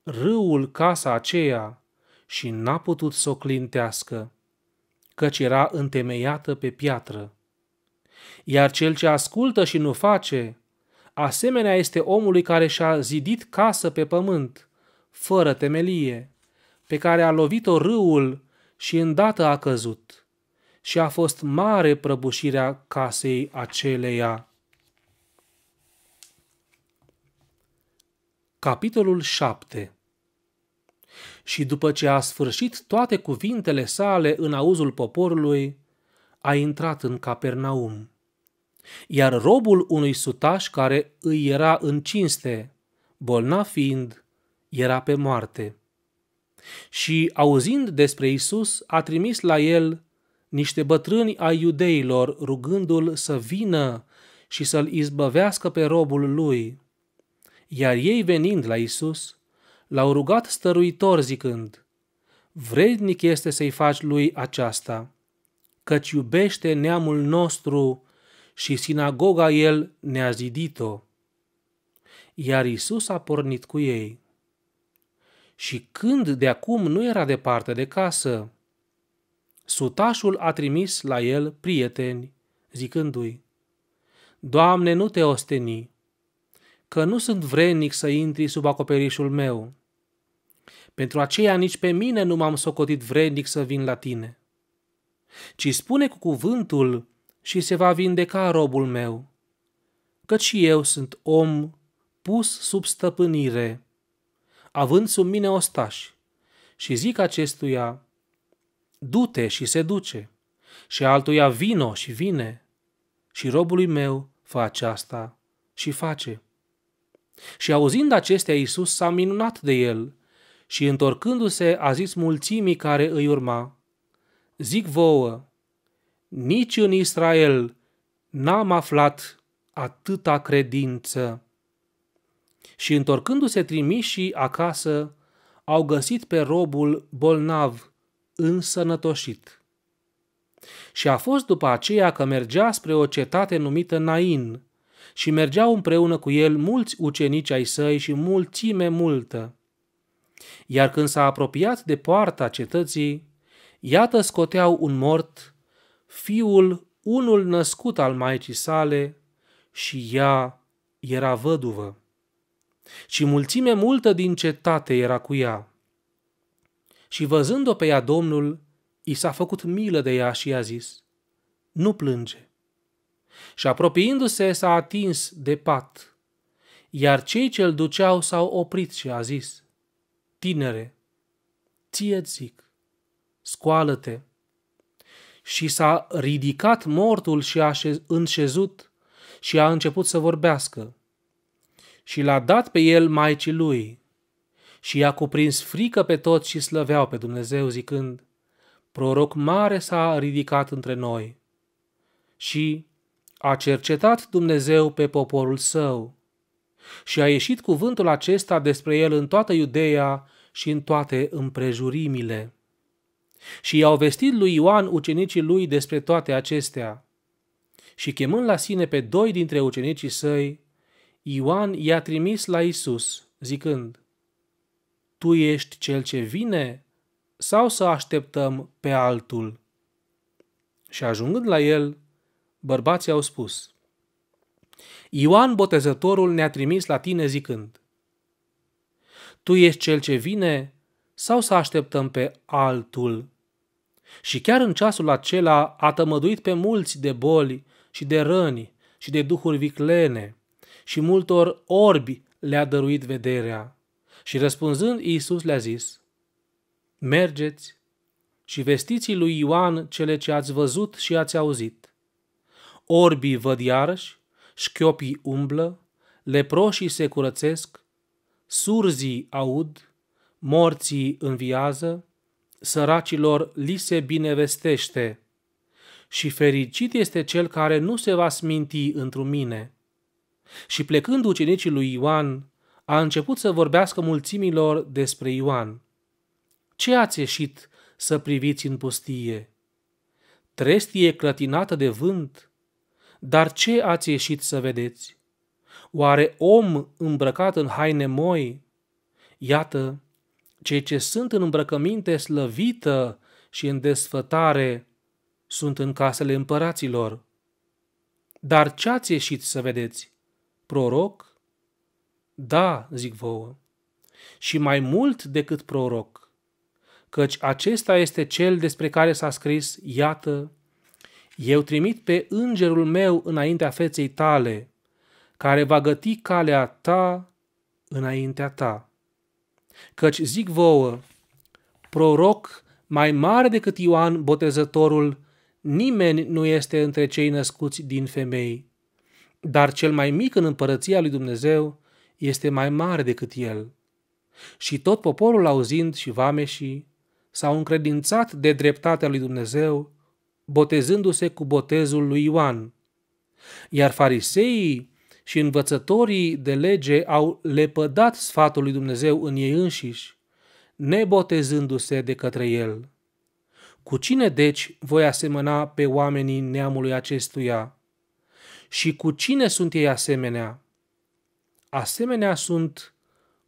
[SPEAKER 1] râul casa aceea și n-a putut să o clintească, căci era întemeiată pe piatră. Iar cel ce ascultă și nu face, asemenea este omului care și-a zidit casă pe pământ, fără temelie, pe care a lovit-o râul și îndată a căzut. Și a fost mare prăbușirea casei aceleia. Capitolul 7 și după ce a sfârșit toate cuvintele sale în auzul poporului, a intrat în Capernaum. Iar robul unui sutaș care îi era în cinste, bolnav fiind, era pe moarte. Și, auzind despre Isus, a trimis la el niște bătrâni ai iudeilor, rugându-l să vină și să-l izbăvească pe robul lui. Iar ei venind la Isus, l-au rugat stăruitor zicând, Vrednic este să-i faci lui aceasta, căci iubește neamul nostru și sinagoga el ne-a zidit-o. Iar Isus a pornit cu ei. Și când de acum nu era departe de casă, sutașul a trimis la el prieteni, zicându-i, Doamne, nu te osteni, că nu sunt vrednic să intri sub acoperișul meu. Pentru aceea nici pe mine nu m-am socotit vrednic să vin la tine. Ci spune cu cuvântul și se va vindeca robul meu, căci și eu sunt om pus sub stăpânire, având sub mine ostași, și zic acestuia, du-te și se duce, și altuia vino și vine, și robului meu face asta și face. Și auzind acestea, Iisus s-a minunat de el și întorcându-se a zis mulțimii care îi urma, Zic vouă, nici în Israel n-am aflat atâta credință. Și întorcându-se trimișii acasă, au găsit pe robul bolnav, însănătoșit. Și a fost după aceea că mergea spre o cetate numită Nain, și mergeau împreună cu el mulți ucenici ai săi și mulțime multă. Iar când s-a apropiat de poarta cetății, iată scoteau un mort, fiul unul născut al maicii sale, și ea era văduvă. Și mulțime multă din cetate era cu ea. Și văzând-o pe ea Domnul, i s-a făcut milă de ea și i-a zis, nu plânge și apropiindu-se s-a atins de pat. Iar cei ce-l duceau s-au oprit și a zis, Tinere, ție zic, scoală-te. Și s-a ridicat mortul și a înșezut și a început să vorbească. Și l-a dat pe el maicii lui și i-a cuprins frică pe toți și slăveau pe Dumnezeu zicând, Proroc mare s-a ridicat între noi. Și a cercetat Dumnezeu pe poporul său și a ieșit cuvântul acesta despre el în toată Iudeea și în toate împrejurimile. Și i-au vestit lui Ioan ucenicii lui despre toate acestea. Și chemând la sine pe doi dintre ucenicii săi, Ioan i-a trimis la Isus, zicând, Tu ești cel ce vine sau să așteptăm pe altul? Și ajungând la el, Bărbații au spus, Ioan Botezătorul ne-a trimis la tine zicând, Tu ești cel ce vine sau să așteptăm pe altul? Și chiar în ceasul acela a tămăduit pe mulți de boli și de răni și de duhuri viclene și multor orbi le-a dăruit vederea. Și răspunzând, Iisus le-a zis, Mergeți și vestiți lui Ioan cele ce ați văzut și ați auzit. Orbii văd iarăși, șchiopii umblă, leproșii se curățesc, surzii aud, morții înviază, săracilor li se binevestește și fericit este cel care nu se va sminti într mine. Și plecând ucenicii lui Ioan, a început să vorbească mulțimilor despre Ioan. Ce ați ieșit să priviți în pustie? Trestie clătinată de vânt? Dar ce ați ieșit să vedeți? Oare om îmbrăcat în haine moi? Iată, cei ce sunt în îmbrăcăminte slăvită și în desfătare sunt în casele împăraților. Dar ce ați ieșit să vedeți? Proroc? Da, zic vouă, și mai mult decât proroc, căci acesta este cel despre care s-a scris, iată, eu trimit pe îngerul meu înaintea feței tale, care va găti calea ta înaintea ta. Căci zic vouă, proroc mai mare decât Ioan Botezătorul, nimeni nu este între cei născuți din femei, dar cel mai mic în împărăția lui Dumnezeu este mai mare decât el. Și tot poporul auzind și vameșii s-au încredințat de dreptatea lui Dumnezeu botezându-se cu botezul lui Ioan. Iar fariseii și învățătorii de lege au lepădat sfatul lui Dumnezeu în ei înșiși, nebotezându-se de către el. Cu cine deci voi asemăna pe oamenii neamului acestuia? Și cu cine sunt ei asemenea? Asemenea sunt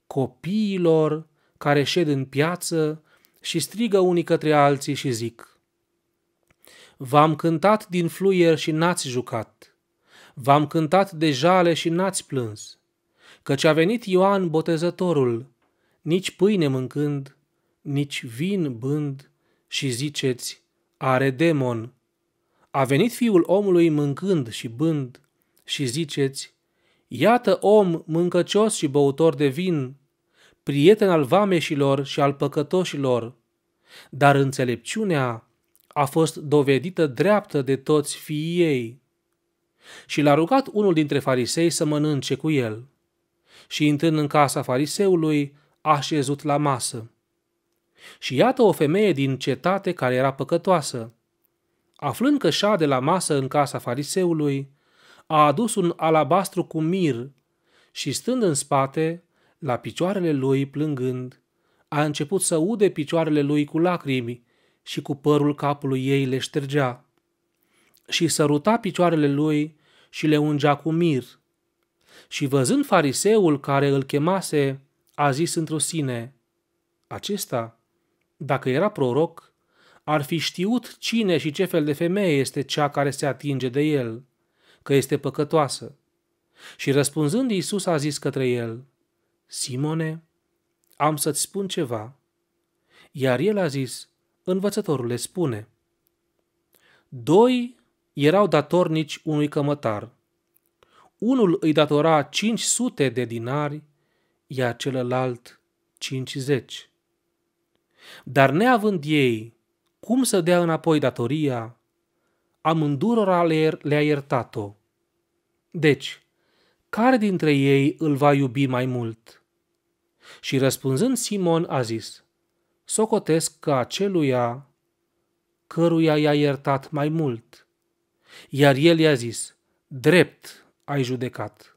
[SPEAKER 1] copiilor care șed în piață și strigă unii către alții și zic – V-am cântat din fluier și n-ați jucat. V-am cântat de jale și n-ați plâns. Căci a venit Ioan Botezătorul, nici pâine mâncând, nici vin bând, și ziceți, are demon. A venit fiul omului mâncând și bând, și ziceți, iată om mâncăcios și băutor de vin, prieten al vameșilor și al păcătoșilor, dar înțelepciunea a fost dovedită dreaptă de toți fiii ei. Și l-a rugat unul dintre farisei să mănânce cu el. Și intrând în casa fariseului, a șezut la masă. Și iată o femeie din cetate care era păcătoasă. Aflând că șade la masă în casa fariseului, a adus un alabastru cu mir și stând în spate, la picioarele lui plângând, a început să ude picioarele lui cu lacrimi și cu părul capului ei le ștergea. Și săruta picioarele lui și le ungea cu mir. Și văzând fariseul care îl chemase, a zis într-o sine, acesta, dacă era proroc, ar fi știut cine și ce fel de femeie este cea care se atinge de el, că este păcătoasă. Și răspunzând, Iisus a zis către el, Simone, am să-ți spun ceva. Iar el a zis, învățătorul le spune. Doi erau datornici unui cămătar. Unul îi datora 500 de dinari, iar celălalt 50. Dar neavând ei cum să dea înapoi datoria, amândurora le-a iertat-o. Deci, care dintre ei îl va iubi mai mult? Și răspunzând Simon a zis – socotesc că aceluia căruia i-a iertat mai mult. Iar el i-a zis, drept ai judecat.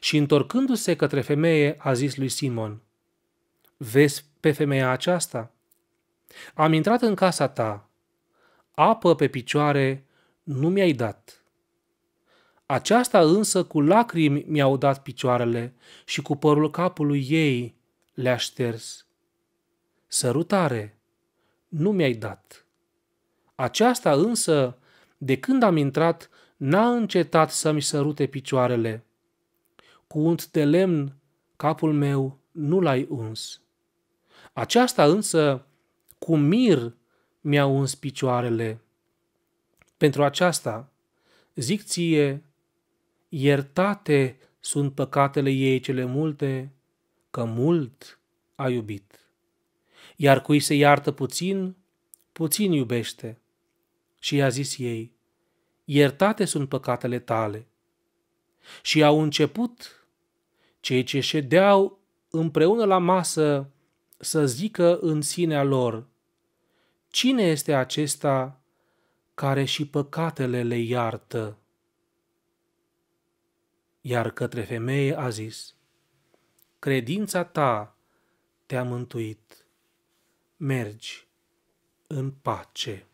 [SPEAKER 1] Și întorcându-se către femeie, a zis lui Simon, vezi pe femeia aceasta? Am intrat în casa ta, apă pe picioare nu mi-ai dat. Aceasta însă cu lacrimi mi-au dat picioarele și cu părul capului ei le-a șters sărutare, nu mi-ai dat. Aceasta însă, de când am intrat, n-a încetat să-mi sărute picioarele. Cu unt de lemn, capul meu nu l-ai uns. Aceasta însă, cu mir, mi-a uns picioarele. Pentru aceasta, zic ție, iertate sunt păcatele ei cele multe, că mult a iubit iar cui se iartă puțin, puțin iubește. Și i-a zis ei, iertate sunt păcatele tale. Și au început cei ce ședeau împreună la masă să zică în sinea lor, cine este acesta care și păcatele le iartă? Iar către femeie a zis, credința ta te-a mântuit mergi în pace.